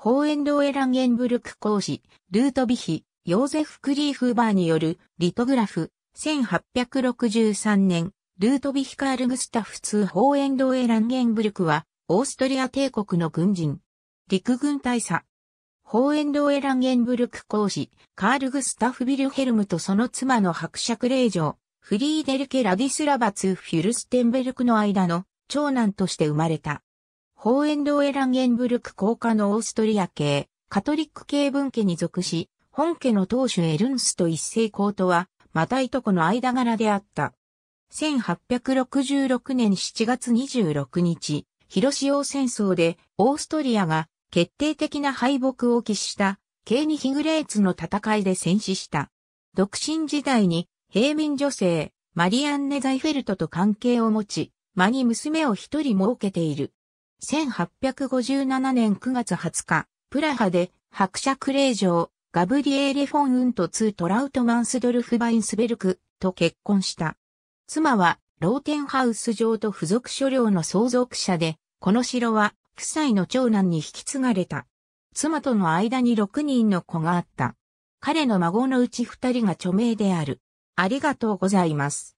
ホーエンドエランゲンブルク講師、ルートビヒ、ヨーゼフ・クリーフーバーによるリトグラフ、1863年、ルートビヒカール・グスタフ2ホーエンドエランゲンブルクは、オーストリア帝国の軍人、陸軍大佐、ホーエンドエランゲンブルク講師、カール・グスタフ・ビルヘルムとその妻の伯爵令嬢、フリーデルケ・ラディスラバツ・フュルステンベルクの間の長男として生まれた。ホーエンドエランゲンブルク公家のオーストリア系、カトリック系分家に属し、本家の当主エルンスと一世公とは、またいとこの間柄であった。1866年7月26日、広潮戦争でオーストリアが決定的な敗北を喫したケーニヒグレーツの戦いで戦死した。独身時代に平民女性マリアンネ・ザイフェルトと関係を持ち、間に娘を一人設けている。1857年9月20日、プラハで伯爵令嬢、ガブリエーレ・フォン・ウント・ツー・トラウト・マンスドルフ・バインスベルクと結婚した。妻は、ローテンハウス城と付属所領の相続者で、この城は、夫妻の長男に引き継がれた。妻との間に6人の子があった。彼の孫のうち2人が著名である。ありがとうございます。